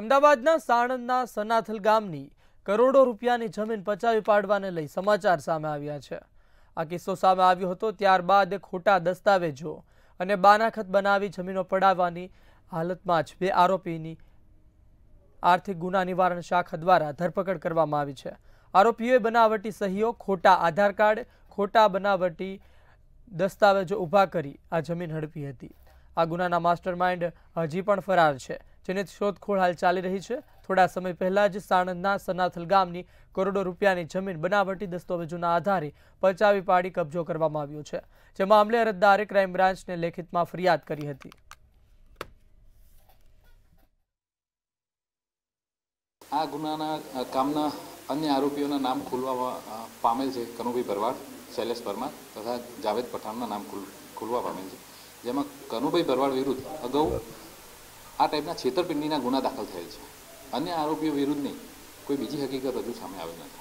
અમદાવાદના સાણંદના સનાથલ ગામની કરોડો રૂપિયાની જમીન પચાવી પાડવાને લઈ સમાચાર સામે આવ્યા છે આ કિસ્સો સામે આવ્યો હતો ત્યારબાદ ખોટા દસ્તાવેજો અને બાનાખત બનાવી જમીનો પડાવવાની હાલતમાં જ બે આરોપીની આર્થિક ગુના નિવારણ શાખા દ્વારા ધરપકડ કરવામાં આવી છે આરોપીઓએ બનાવટી સહીઓ ખોટા આધાર કાર્ડ ખોટા બનાવટી દસ્તાવેજો ઊભા કરી આ જમીન હડપી હતી આ ગુનાના માસ્ટરમાઇન્ડ હજી પણ ફરાર છે જેની શોધખોળ હાલ ચાલી રહી છે થોડા સમય પહેલા જ સાણંદના સનાથલ ગામની કરોડો રૂપિયાની જમીન બનાવટી દસ્તાવેજોના આધારે પચાવી પાડી કબજો કરવામાં આવ્યો છે જે મામલે અરજદારે ક્રાઇમ બ્રાન્ચને લેખિતમાં ફરિયાદ કરી હતી આ ગુનાના કામના અન્ય આરોપીઓના નામ ખુલવામાં પામેલ છે કનુભાઈ ભરવાડ શૈલેષ પરમાર તથા જાવેદ પઠાણના નામ ખુલવા પામેલ છે જેમાં કનુભાઈ ભરવાડ વિરુદ્ધ અગાઉ આ ટાઈપના છેતરપિંડીના ગુના દાખલ થયેલ છે અન્ય આરોપીઓ વિરુદ્ધની કોઈ બીજી હકીકત હજુ સામે આવી નથી